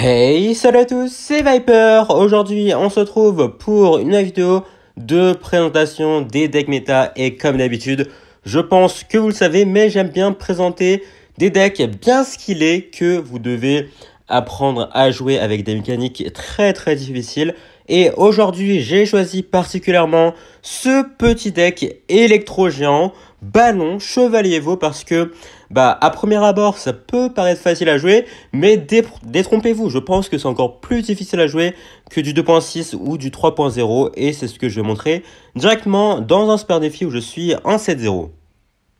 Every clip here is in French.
Hey, salut à tous, c'est Viper. Aujourd'hui, on se retrouve pour une vidéo de présentation des decks méta et comme d'habitude, je pense que vous le savez, mais j'aime bien présenter des decks bien skillés que vous devez apprendre à jouer avec des mécaniques très très difficiles. Et aujourd'hui, j'ai choisi particulièrement ce petit deck électro-géant, ballon, chevalier vaut parce que bah à premier abord ça peut paraître facile à jouer, mais détrompez-vous, je pense que c'est encore plus difficile à jouer que du 2.6 ou du 3.0 et c'est ce que je vais montrer directement dans un spare défi où je suis en 7-0.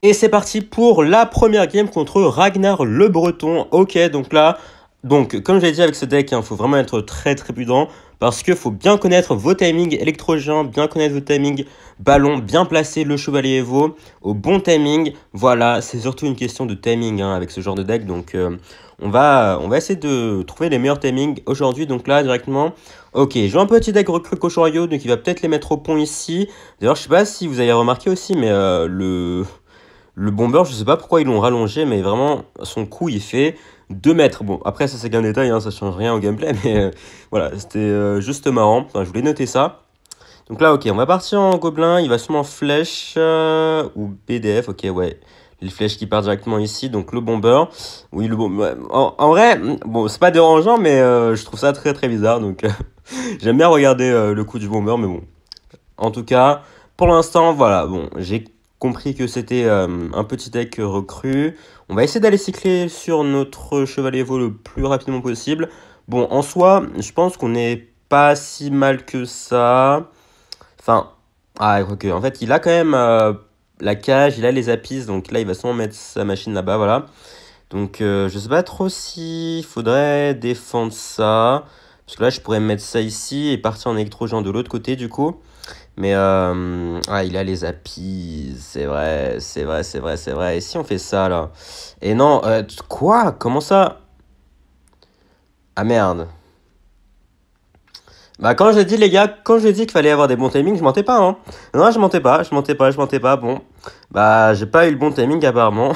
Et c'est parti pour la première game contre Ragnar le Breton. Ok, donc là, donc comme j'ai dit avec ce deck, il hein, faut vraiment être très très prudent parce qu'il faut bien connaître vos timings électrogènes, bien connaître vos timings ballon, bien placer le chevalier Evo au bon timing. Voilà, c'est surtout une question de timing hein, avec ce genre de deck. Donc euh, on, va, on va essayer de trouver les meilleurs timings aujourd'hui. Donc là, directement, ok, j'ai un petit deck recrue donc il va peut-être les mettre au pont ici. D'ailleurs, je sais pas si vous avez remarqué aussi, mais euh, le... Le bomber, je sais pas pourquoi ils l'ont rallongé, mais vraiment, son coup, il fait 2 mètres. Bon, après, ça, c'est qu'un détail, hein, ça change rien au gameplay, mais euh, voilà, c'était euh, juste marrant. Enfin, je voulais noter ça. Donc là, ok, on va partir en gobelin. Il va sûrement flèche euh, ou BDF, ok, ouais les flèches qui partent directement ici, donc le bomber. Oui, le bomber. En, vrai, mm, bon, c'est pas dérangeant, mais je trouve ça très très bizarre. Donc, j'aime bien regarder le coup du bomber, mais bon. En tout cas, pour l'instant, voilà. Bon, j'ai compris que c'était euh, un petit deck recru. On va essayer d'aller cycler sur notre chevalier vaut le plus rapidement possible. Bon, en soi, je pense qu'on n'est pas si mal que ça. Enfin, ah, En fait, il a quand même euh, la cage, il a les apices. donc là, il va sûrement mettre sa machine là-bas, voilà. Donc, euh, je sais pas trop si faudrait défendre ça. Parce que là, je pourrais mettre ça ici et partir en électrogen de l'autre côté, du coup. Mais euh, ah, il a les apis, c'est vrai, c'est vrai, c'est vrai, c'est vrai. Et si on fait ça là Et non, euh, quoi Comment ça Ah merde. Bah quand j'ai dit les gars, quand j'ai dit qu'il fallait avoir des bons timings, je mentais pas hein. Non, je mentais pas, je mentais pas, je mentais pas. Bon, bah j'ai pas eu le bon timing apparemment.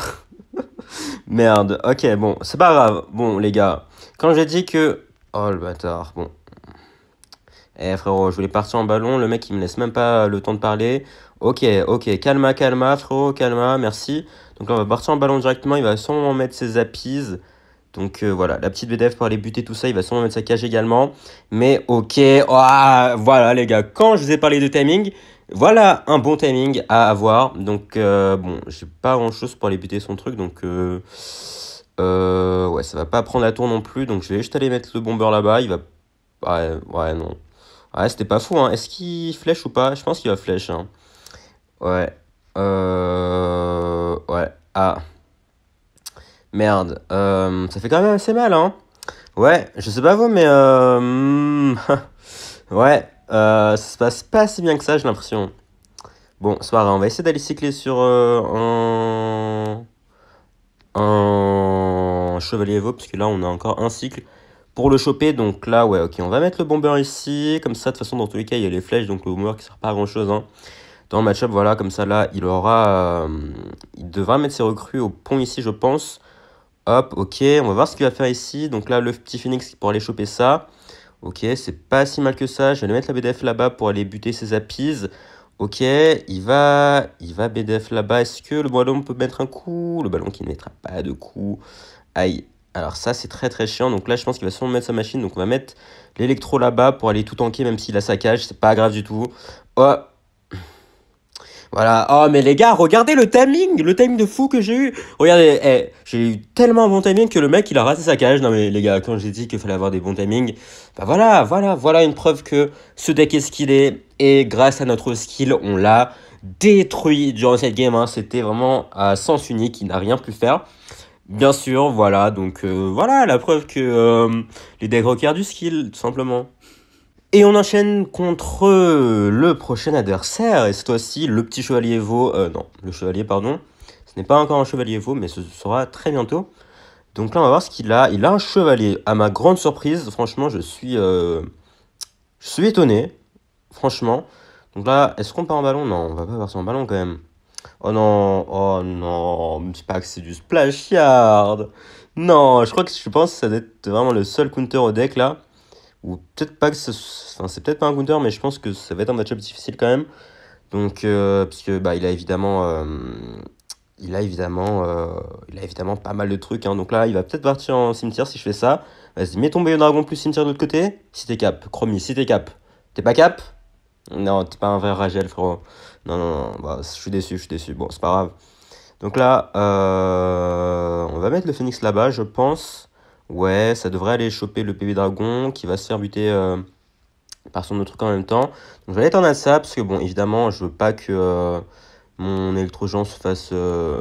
merde. Ok, bon, c'est pas grave. Bon les gars, quand j'ai dit que oh le bâtard, bon. Eh frérot, je voulais partir en ballon, le mec il me laisse même pas euh, le temps de parler. Ok, ok, calma, calma, frérot, calma, merci. Donc là on va partir en ballon directement, il va sûrement mettre ses appises. Donc euh, voilà, la petite BDF pour aller buter tout ça, il va sûrement mettre sa cage également. Mais ok, voilà les gars, quand je vous ai parlé de timing, voilà un bon timing à avoir. Donc euh, bon, j'ai pas grand chose pour aller buter son truc, donc... ouais, ça va pas prendre la tour non plus, donc je vais juste aller mettre le bomber là-bas. Il va. Ouais, ouais, non. Ouais, c'était pas fou, hein. Est-ce qu'il flèche ou pas Je pense qu'il va flèche. Hein. Ouais. Euh... Ouais. Ah. Merde. Euh... Ça fait quand même assez mal, hein. Ouais, je sais pas vous, mais... Euh, ouais. Euh, ça se passe pas si bien que ça, j'ai l'impression. Bon, soir, on va essayer d'aller cycler sur un... Euh, un... Chevalier Vaux, parce que là, on a encore un cycle. Pour le choper, donc là, ouais, ok, on va mettre le bomber ici. Comme ça, de toute façon, dans tous les cas, il y a les flèches, donc le bomber qui sert pas à grand chose. Hein. Dans le match-up, voilà, comme ça, là, il aura. Euh, il devra mettre ses recrues au pont ici, je pense. Hop, ok, on va voir ce qu'il va faire ici. Donc là, le petit Phoenix pour aller choper ça. Ok, c'est pas si mal que ça. Je vais aller mettre la BDF là-bas pour aller buter ses appies. Ok, il va, il va BDF là-bas. Est-ce que le ballon peut mettre un coup Le ballon qui ne mettra pas de coup. Aïe, alors ça, c'est très très chiant. Donc là, je pense qu'il va sûrement mettre sa machine. Donc on va mettre l'électro là-bas pour aller tout tanker, même s'il a sa cage C'est pas grave du tout. Oh voilà. Oh, mais les gars, regardez le timing, le timing de fou que j'ai eu. Regardez, eh, j'ai eu tellement bon timing que le mec, il a raté sa cage. Non, mais les gars, quand j'ai dit qu'il fallait avoir des bons timings, bah voilà, voilà, voilà une preuve que ce deck est ce qu'il est Et grâce à notre skill, on l'a détruit durant cette game. Hein. C'était vraiment à sens unique, il n'a rien pu faire. Bien sûr, voilà. Donc euh, voilà la preuve que euh, les decks requièrent du skill, tout simplement. Et on enchaîne contre le prochain adversaire, et cette fois-ci le petit chevalier Vaux. Euh, non, le chevalier, pardon. Ce n'est pas encore un chevalier Vaux, mais ce sera très bientôt. Donc là, on va voir ce qu'il a. Il a un chevalier. À ma grande surprise, franchement, je suis, je suis étonné. Franchement. Donc là, est-ce qu'on part en ballon Non, on va pas partir en ballon quand même. Oh non, oh non, me pas que c'est du splash yard. Non, je crois que je pense que ça doit être vraiment le seul counter au deck là. Ou peut-être pas que c'est. Enfin, c'est peut-être pas un counter, mais je pense que ça va être un matchup difficile quand même. Donc, euh, parce que bah, il a évidemment. Euh, il a évidemment. Euh, il a évidemment pas mal de trucs. Hein. Donc là, il va peut-être partir en cimetière si je fais ça. Vas-y, mets ton dragon plus cimetière de l'autre côté. Si t'es cap. Chromie, si t'es cap. T'es pas cap non, t'es pas un vrai Ragel, frérot. Non, non, non. Bah, je suis déçu, je suis déçu. Bon, c'est pas grave. Donc là, euh, on va mettre le Phoenix là-bas, je pense. Ouais, ça devrait aller choper le PV Dragon qui va se faire buter euh, par son autre truc en même temps. Donc je vais aller en ça parce que, bon, évidemment, je veux pas que euh, mon électrogen se fasse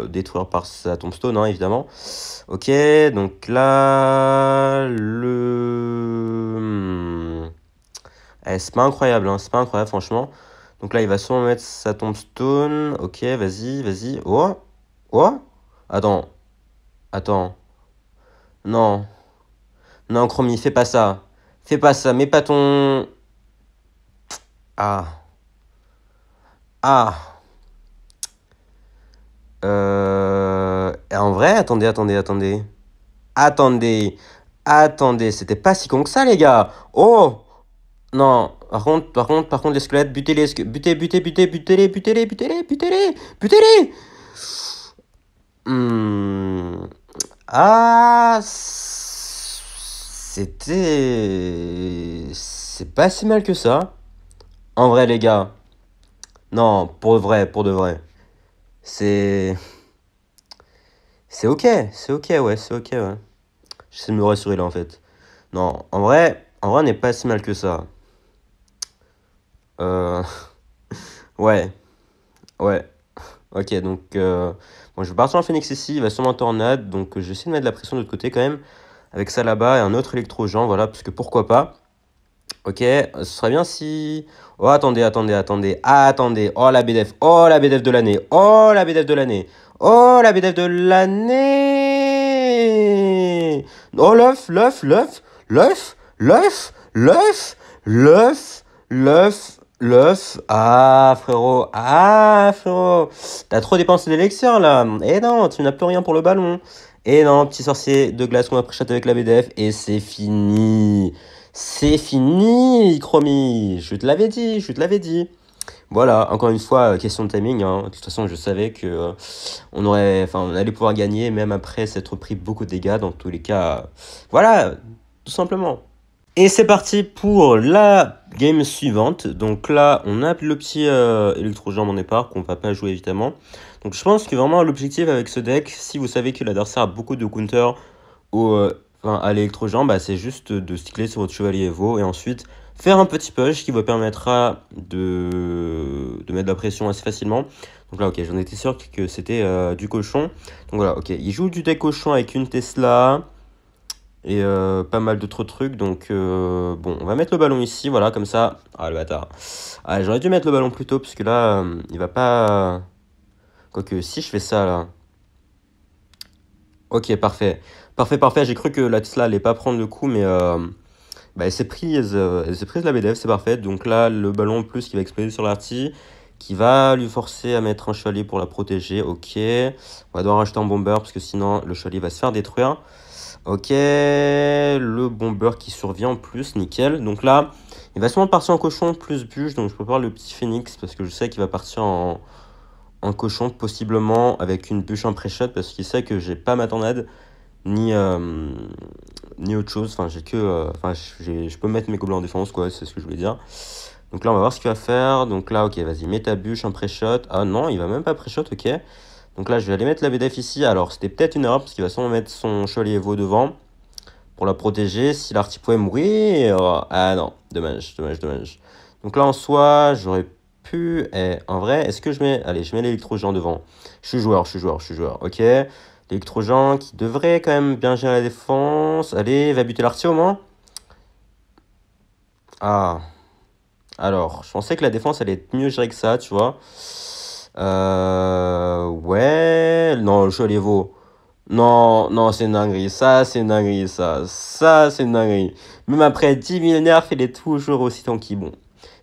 détruire par sa tombstone, hein, évidemment. Ok, donc là, le eh, c'est pas incroyable, hein, c'est pas incroyable franchement. Donc là, il va sûrement mettre sa tombstone. Ok, vas-y, vas-y. Oh Oh Attends. Attends. Non. Non, Chromie, fais pas ça. Fais pas ça, mets pas ton... Ah. Ah. Euh... En vrai, attendez, attendez, attendez. Attendez. Attendez, c'était pas si con que ça, les gars. Oh non, par contre, par contre, par contre, les squelettes, butez les squelettes, butez, butez, butez, butez les, butez les, butez les, butez les, butez les. Hmm. Ah, c'était, c'est pas si mal que ça. En vrai, les gars. Non, pour de vrai, pour de vrai. C'est, c'est ok, c'est ok, ouais, c'est ok, ouais. J'essaie de me rassurer là, en fait. Non, en vrai, en vrai, n'est pas si mal que ça. Euh... ouais. Ouais. Ok, donc euh, je vais partir en Phoenix ici, il va sûrement en tornade, donc euh, j'essaie de mettre de la pression de l'autre côté quand même, avec ça là-bas et un autre électrogen, voilà, parce que pourquoi pas. Ok, ce serait bien si... Oh, attendez, attendez, attendez, ah, attendez. Oh, la BDF, oh, la BDF de l'année, oh, la BDF de l'année, oh, la BDF de l'année. Oh, l'œuf, l'œuf, l'œuf, l'œuf, l'œuf, l'œuf, l'œuf, l'œuf, L'œuf. Ah, frérot. Ah, frérot. T'as trop dépensé des là. et eh non, tu n'as plus rien pour le ballon. et eh non, petit sorcier de glace qu'on a préchaté avec la BDF. Et c'est fini. C'est fini, Chromie. Je te l'avais dit, je te l'avais dit. Voilà, encore une fois, euh, question de timing. Hein. De toute façon, je savais que euh, on aurait, enfin, on allait pouvoir gagner, même après s'être pris beaucoup de dégâts. Dans tous les cas, euh, voilà, tout simplement. Et c'est parti pour la game suivante. Donc là, on a le petit euh, jambe en départ qu'on ne va pas jouer évidemment. Donc je pense que vraiment l'objectif avec ce deck, si vous savez que l'adversaire a beaucoup de counter euh, à lélectro bah, c'est juste de cycler sur votre chevalier Evo et ensuite faire un petit push qui vous permettra de, de mettre de la pression assez facilement. Donc là, ok, j'en étais sûr que c'était euh, du cochon. Donc voilà, ok, il joue du deck cochon avec une Tesla et euh, pas mal d'autres trucs. Donc, euh, bon, on va mettre le ballon ici, voilà, comme ça. Ah, le bâtard. Ah, j'aurais dû mettre le ballon plus tôt, parce que là, euh, il va pas... Quoique, si je fais ça, là... Ok, parfait. Parfait, parfait. J'ai cru que la Tesla allait pas prendre le coup, mais... Bah, elle s'est prise, prise la BDF, c'est parfait. Donc là, le ballon plus qui va exploser sur l'artie qui va lui forcer à mettre un chevalier pour la protéger. Ok. On va devoir acheter un bomber, parce que sinon, le chevalier va se faire détruire. Ok, le Bomber qui survient en plus, nickel. Donc là, il va sûrement partir en cochon plus bûche, donc je prépare le petit phénix parce que je sais qu'il va partir en, cochon, possiblement avec une bûche en pré-shot parce qu'il sait que j'ai pas ma tornade ni, euh, ni autre chose. Enfin, j'ai que. Euh, je peux mettre mes gobelins en défense, quoi, c'est ce que je voulais dire. Donc là, on va voir ce qu'il va faire. Donc là, ok, vas-y, mets ta bûche en pré-shot. Ah non, il va même pas pré-shot, ok. Donc là, je vais aller mettre la BDF ici. Alors, c'était peut-être une erreur parce qu'il va sûrement mettre son chevalier veau devant pour la protéger. Si l'arty pouvait mourir... Ah non, dommage, dommage, dommage. Donc là, en soi, j'aurais pu... Eh, en vrai, est-ce que je mets... Allez, je mets l'électrogen devant. Je suis joueur, je suis joueur, je suis joueur. Ok. L'électrogen qui devrait quand même bien gérer la défense. Allez, va buter l'arty au moins. Ah. Alors, je pensais que la défense allait être mieux gérée que ça, tu vois. Euh, ouais, non, vaut... Non, non, c'est une dinguerie. Ça, c'est une dinguerie. Ça, ça, c'est une dinguerie. Même après 10 000 nerfs, il est toujours aussi tanky. Bon,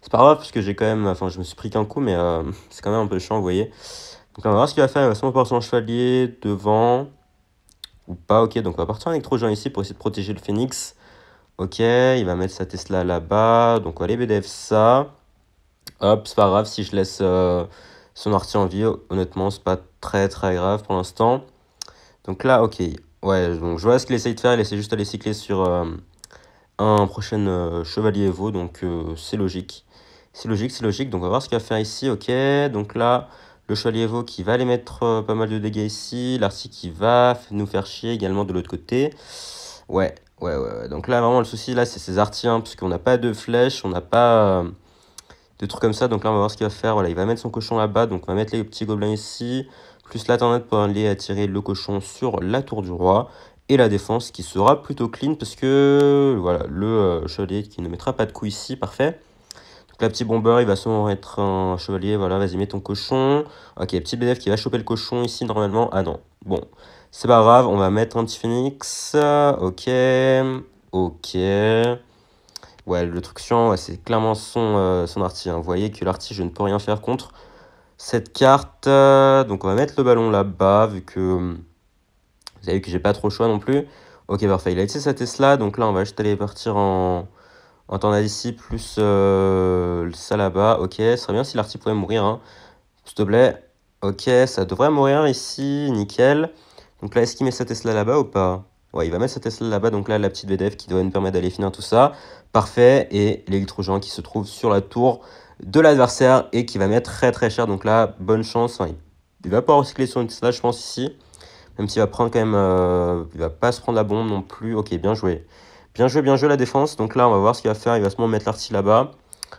c'est pas grave, parce que j'ai quand même. Enfin, je me suis pris qu'un coup, mais euh, c'est quand même un peu chiant, vous voyez. Donc, on va voir ce qu'il va faire. Il va sûrement partir en chevalier devant. Ou pas, ok. Donc, on va partir en gens ici pour essayer de protéger le phoenix. Ok, il va mettre sa Tesla là-bas. Donc, on va aller BDF ça. Hop, c'est pas grave si je laisse. Euh, son Arty en vie. Honnêtement, c'est pas très très grave pour l'instant. Donc là, ok. Ouais, donc je vois ce qu'il essaye de faire. Il essaie juste d'aller cycler sur euh, un prochain euh, chevalier Evo. Donc euh, c'est logique. C'est logique, c'est logique. Donc on va voir ce qu'il va faire ici. Ok, donc là, le chevalier Evo qui va aller mettre pas mal de dégâts ici. l'artie qui va nous faire chier également de l'autre côté. Ouais, ouais, ouais, Donc là, vraiment, le souci, là, c'est ses artiens, puisqu'on parce n'a pas de flèches, on n'a pas des trucs comme ça. Donc là, on va voir ce qu'il va faire. Voilà, il va mettre son cochon là-bas. Donc on va mettre les petits gobelins ici, plus la tornade pour aller attirer le cochon sur la tour du roi. Et la défense qui sera plutôt clean parce que voilà, le euh, chevalier qui ne mettra pas de coup ici, parfait. Donc la petit bomber, il va sûrement être un chevalier. Voilà, vas-y, mets ton cochon. Ok, petit BDF qui va choper le cochon ici normalement. Ah non, bon. C'est pas grave, on va mettre un petit phoenix. Ok. Ok. Ouais, le truc chiant, c'est clairement son, euh, son arty. Hein. Vous voyez que l'arty, je ne peux rien faire contre cette carte. Euh, donc on va mettre le ballon là-bas, vu que hum, Vous vous vu que j'ai pas trop le choix non plus. Ok, parfait, il a été sa Tesla, donc là on va juste aller partir en, en temps ici plus euh, ça là-bas. Ok, ce serait bien si l'arty pouvait mourir, hein. s'il te plaît. Ok, ça devrait mourir ici, nickel. Donc là, est-ce qu'il met sa Tesla là-bas ou pas Ouais, il va mettre sa Tesla là-bas, donc là, la petite BDF qui doit nous permettre d'aller finir tout ça. Parfait, et l'électrojean qui se trouve sur la tour de l'adversaire et qui va mettre très très cher. Donc là, bonne chance. il va pas recycler son Tesla, je pense, ici. Même s'il va prendre quand même... Euh, il va pas se prendre la bombe non plus. Ok, bien joué. Bien joué, bien joué la défense. Donc là, on va voir ce qu'il va faire. Il va se mettre l'artille là-bas.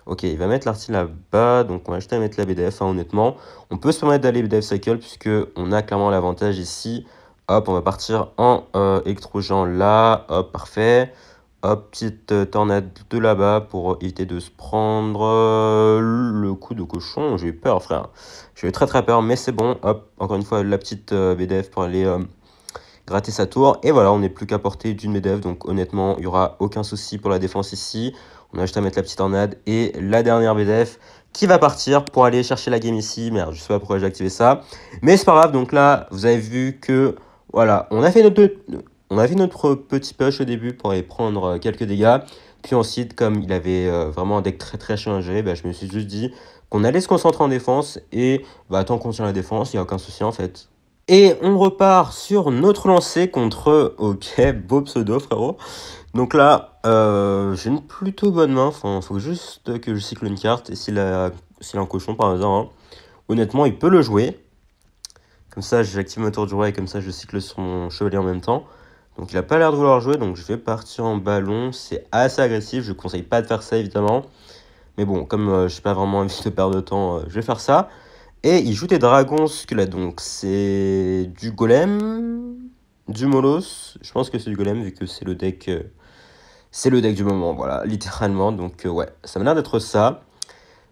Ok, il va mettre l'artille là-bas. Donc on va juste à mettre la BDF, hein, honnêtement. On peut se permettre d'aller BDF cycle puisque on a clairement l'avantage ici Hop, on va partir en euh, là. Hop, parfait. Hop, petite euh, tornade de là-bas pour euh, éviter de se prendre euh, le coup de cochon. J'ai eu peur, frère. J'ai eu très très peur, mais c'est bon. Hop, encore une fois, la petite BDF pour aller gratter sa tour. Et voilà, on n'est plus qu'à porter d'une BDF. Donc honnêtement, il n'y aura aucun souci pour la défense ici. On a juste à mettre la petite tornade et la dernière BDF qui va partir pour aller chercher la game ici. Merde, je sais pas pourquoi j'ai activé ça. Mais c'est pas grave, donc là, vous avez vu que voilà, on a fait notre, on a notre petit push au début pour y prendre euh, quelques dégâts. Puis ensuite, comme il avait euh, vraiment un deck très très changé, bah, je me suis juste dit qu'on allait se concentrer en défense. Et bah, tant qu'on tient la défense, il n'y a aucun souci en fait. Et on repart sur notre lancer contre, ok, beau pseudo frérot. Donc là, euh, j'ai une plutôt bonne main, enfin, faut juste que je cycle une carte. Et s'il a, un cochon par hasard, hein. honnêtement, il peut le jouer. Comme ça, j'active mon tour du roi et comme ça, je cycle sur mon chevalier en même temps. Donc il n'a pas l'air de vouloir jouer, donc je vais partir en ballon. C'est assez agressif, je ne conseille pas de faire ça évidemment. Mais bon, comme euh, je n'ai pas vraiment envie de perdre de temps, euh, je vais faire ça. Et il joue des dragons que Ce là donc c'est du golem, du molos. Je pense que c'est du golem vu que c'est le deck... Euh, c'est le deck du moment, voilà, littéralement. Donc ouais, ça m'a l'air d'être ça.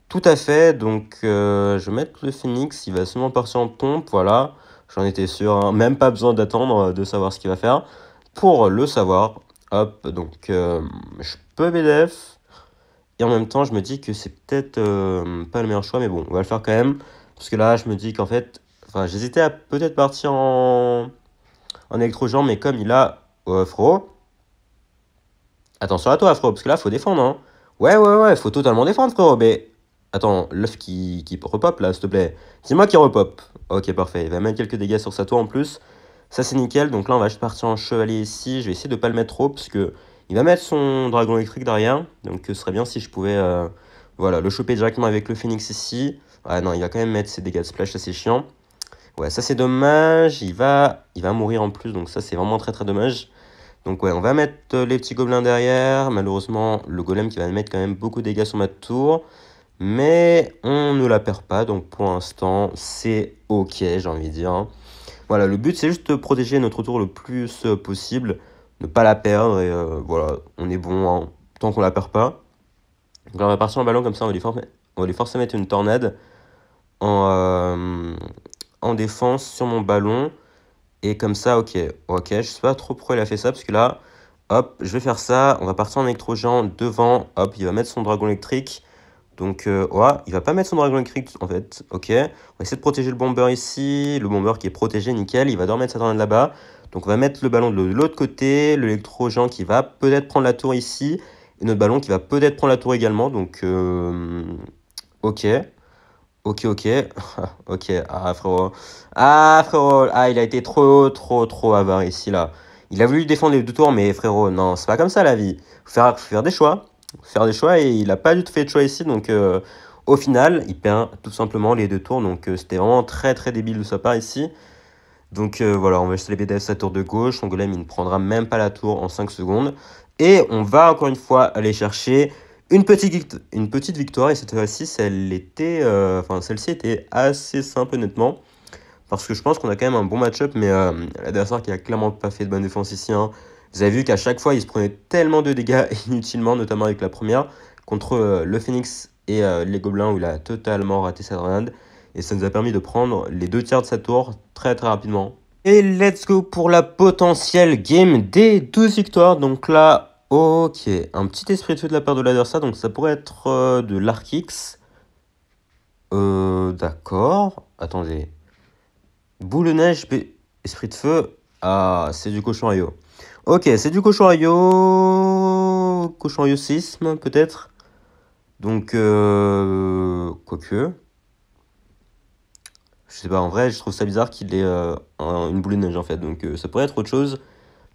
Tout à fait, donc euh, je vais mettre le Phoenix, il va seulement partir en pompe, voilà, j'en étais sûr, hein. même pas besoin d'attendre euh, de savoir ce qu'il va faire. Pour le savoir, hop, donc euh, je peux BDF, et en même temps je me dis que c'est peut-être pas le meilleur choix, mais bon, on va le faire quand même, parce que là je me dis qu'en fait, enfin j'hésitais à peut-être partir en, en électrogen, mais comme il a Afro, attention à toi Afro, parce que là faut défendre, hein. Ouais, ouais, ouais, faut totalement défendre frérot, mais Attends, l'œuf qui, qui repop là, s'il te plaît. C'est moi qui repop. Ok, parfait. Il va mettre quelques dégâts sur sa tour en plus. Ça, c'est nickel. Donc là, on va juste partir en chevalier ici. Je vais essayer de ne pas le mettre trop parce que il va mettre son dragon électrique derrière. Donc ce serait bien si je pouvais euh, voilà, le choper directement avec le phoenix ici. Ah non, il va quand même mettre ses dégâts de splash, ça c'est chiant. Ouais, ça c'est dommage. Il va, il va mourir en plus, donc ça c'est vraiment très très dommage. Donc ouais, on va mettre euh, les petits gobelins derrière. Malheureusement, le golem qui va mettre quand même beaucoup de dégâts sur ma tour mais on ne la perd pas, donc pour l'instant c'est ok, j'ai envie de dire. Hein. Voilà, le but c'est juste de protéger notre tour le plus euh, possible, ne pas la perdre, et euh, voilà, on est bon hein, tant qu'on la perd pas. Donc là, on va partir en ballon comme ça, on va lui on forcer à mettre une tornade euh, en, défense sur mon ballon. Et comme ça, ok, ok, je sais pas trop pourquoi il a fait ça, parce que là, hop, je vais faire ça, on va partir en électrogène devant, hop, il va mettre son dragon électrique, donc, euh, ouais, il va pas mettre son Dragon crypt en fait. Ok, on va essayer de protéger le bomber ici. Le bomber qui est protégé, nickel. Il va dormir sa tornade là-bas. Donc, on va mettre le ballon de l'autre côté. lélectro qui va peut-être prendre la tour ici. Et notre ballon qui va peut-être prendre la tour également. Donc, euh, ok. Ok, ok. ok, ah frérot. Ah frérot. Ah, il a été trop, trop, trop avare ici là. Il a voulu défendre les deux tours, mais frérot, non, c'est pas comme ça la vie. Faut faire, faut faire des choix faire des choix et il n'a pas du tout fait de choix ici. Donc euh, au final, il perd tout simplement les deux tours. Donc euh, c'était vraiment très très débile de sa part ici. Donc euh, voilà, on va juste les BDF sa tour de gauche. Son il ne prendra même pas la tour en 5 secondes. Et on va encore une fois aller chercher une petite, une petite victoire. Et cette fois-ci, celle était, enfin celle-ci était assez simple honnêtement. Parce que je pense qu'on a quand même un bon match-up, mais l'adversaire qui a clairement pas fait de bonne défense ici. Hein, vous avez vu qu'à chaque fois, il se prenait tellement de dégâts inutilement, notamment avec la première, contre euh, le Phoenix et euh, les Gobelins, où il a totalement raté sa grenade. Et ça nous a permis de prendre les deux tiers de sa tour très très rapidement. Et let's go pour la potentielle game des 12 victoires. Donc là, ok, un petit esprit de feu de la part de l'adversaire, donc ça pourrait être euh, de l'Arkix. Euh, d'accord. Attendez. Boule de neige, esprit de feu. Ah, c'est du cochon à yo. Ok, c'est du cochon cochonario, sisme peut-être. Donc, euh... quoique. Je sais pas, en vrai, je trouve ça bizarre qu'il ait euh, une boule de neige en fait. Donc, euh, ça pourrait être autre chose.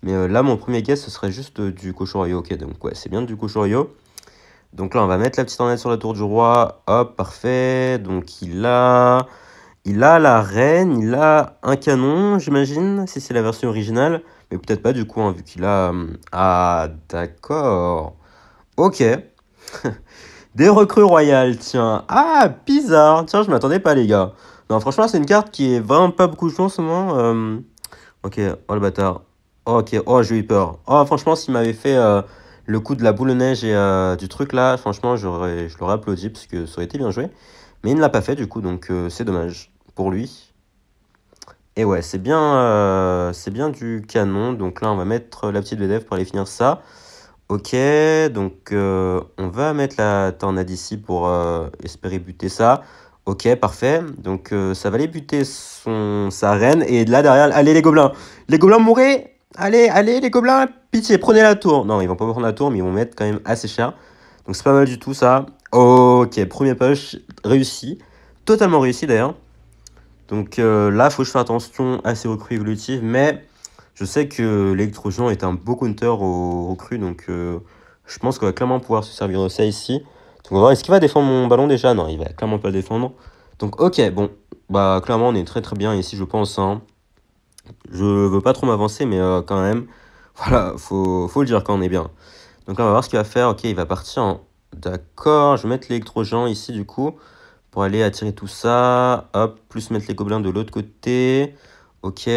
Mais euh, là, mon premier guess, ce serait juste du cochonario. Ok, donc, ouais, c'est bien du cochonario. Donc là, on va mettre la petite ornette sur la tour du roi. Hop, parfait. Donc, il a. Il a la reine, il a un canon, j'imagine, si c'est la version originale. Et peut-être pas du coup, hein, vu qu'il a... Hum, ah, d'accord. Ok. Des recrues royales, tiens. Ah, bizarre. Tiens, je m'attendais pas, les gars. Non, franchement, c'est une carte qui est vraiment pas beaucoup de en ce moment. Hum. Ok, oh le bâtard. ok, oh, j'ai eu peur. Oh, franchement, s'il m'avait fait euh, le coup de la boule de neige et euh, du truc là, franchement, je l'aurais applaudi parce que ça aurait été bien joué. Mais il ne l'a pas fait, du coup, donc euh, c'est dommage pour lui. Et ouais, c'est bien, euh, c'est bien du canon. Donc là, on va mettre la petite BDF pour aller finir ça. Ok, donc euh, on va mettre la tornade ici pour euh, espérer buter ça. Ok, parfait. Donc ça va aller buter son, sa reine. Et là, derrière, allez les gobelins. Les gobelins mourrez Allez, allez les gobelins Pitié, prenez la tour. Non, ils vont pas prendre la tour, mais ils vont mettre quand même assez cher. Donc c'est pas mal du tout ça. Ok, premier push réussi. Totalement réussi d'ailleurs. Donc euh, là, il faut que je fasse attention à ces recrues évolutives, mais je sais que l'électrogen est un beau counter aux recrues, donc euh, je pense qu'on va clairement pouvoir se servir de ça ici. on va voir, est-ce qu'il va défendre mon ballon déjà Non, il va clairement pas le défendre. Donc ok, bon, bah clairement on est très très bien ici, je pense. Hein. Je veux pas trop m'avancer, mais euh, quand même, voilà, faut, faut le dire quand on est bien. Donc là, on va voir ce qu'il va faire. Ok, il va partir D'accord, je vais mettre l'électrogen ici du coup pour aller attirer tout ça. Hop, plus mettre les gobelins de l'autre côté. Ok,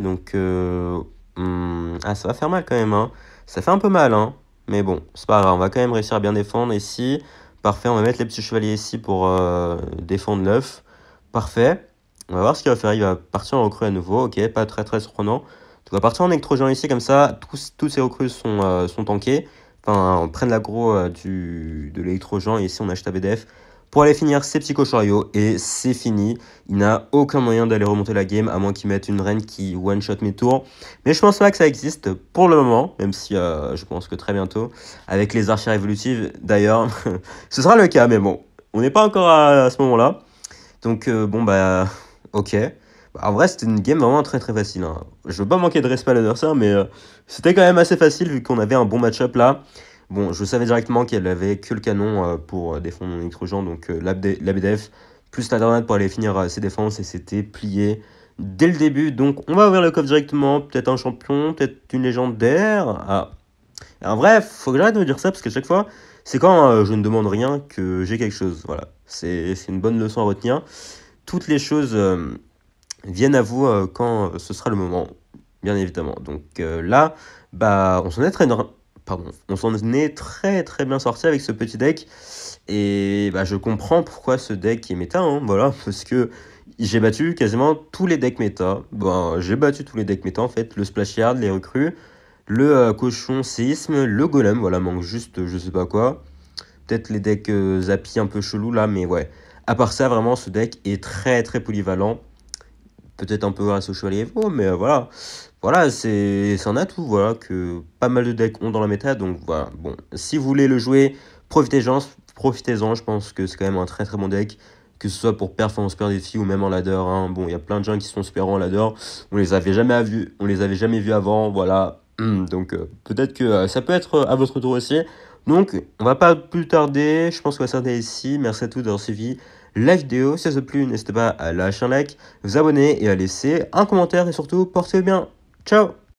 donc... Euh, hmm, ah, ça va faire mal quand même. Hein. Ça fait un peu mal, hein. Mais bon, c'est pas grave, on va quand même réussir à bien défendre ici. Parfait, on va mettre les petits chevaliers ici pour euh, défendre l'œuf. Parfait. On va voir ce qu'il va faire. Il va partir en recrue à nouveau. Ok, pas très très surprenant. Donc partir en électrogène ici, comme ça, tous, tous ces recrues sont, euh, sont tankés. Enfin, on prenne l'agro du de l'électrogène. Ici, on achète bdf pour aller finir c'est Psycho Chariot et c'est fini. Il n'a aucun moyen d'aller remonter la game à moins qu'il mette une reine qui one-shot mes tours. Mais je pense pas que ça existe pour le moment, même si euh, je pense que très bientôt, avec les archers évolutives d'ailleurs, ce sera le cas. Mais bon, on n'est pas encore à, ce moment-là. Donc euh, bon bah ok. Bah, en vrai, c'était une game vraiment très très facile. Hein. Je veux pas manquer de respect à l'adversaire, mais euh, c'était quand même assez facile vu qu'on avait un bon match-up là. Bon, je savais directement qu'elle avait que le canon euh, pour euh, défendre mon nitrogen, donc euh, l'ABDF, plus la grenade pour aller finir ses défenses, et c'était plié dès le début. Donc on va ouvrir le coffre directement, peut-être un champion, peut-être une légendaire. Ah. En vrai, faut que j'arrête de me dire ça, parce que chaque fois, c'est quand je ne demande rien que j'ai quelque chose. Voilà, c'est une bonne leçon à retenir. Toutes les choses viennent à vous quand ce sera le moment, bien évidemment. Donc là, bah, on s'en est très pardon, on s'en est très très bien sorti avec ce petit deck. Et bah, je comprends pourquoi ce deck est méta, hein, voilà, parce que j'ai battu quasiment tous les decks méta. bon j'ai battu tous les decks méta en fait, le Splashyard, les recrues, le euh, cochon séisme, le golem, voilà, manque juste je sais pas quoi. Peut-être les decks euh, un peu chelou là, mais ouais. À part ça, vraiment, ce deck est très très polyvalent peut-être un peu grâce au chevalier mais euh, voilà. Voilà, c'est un atout voilà, que pas mal de decks ont dans la méta. Donc voilà, bon, si vous voulez le jouer, profitez-en. Profitez-en, je pense que c'est quand même un très très bon deck, que ce soit pour performance per défi ou même en ladder. Hein. Bon, il y a plein de gens qui sont super en ladder. On les avait jamais vus, on les avait jamais vus avant. Voilà, hmm, donc euh, peut-être que euh, ça peut être à votre tour aussi. Donc on va pas plus tarder, je pense qu'on va s'arrêter ici. Merci à tous d'avoir suivi la vidéo. Si ça vous a plu, n'hésitez pas à lâcher un like, vous abonner et à laisser un commentaire. Et surtout, portez-vous bien. Ciao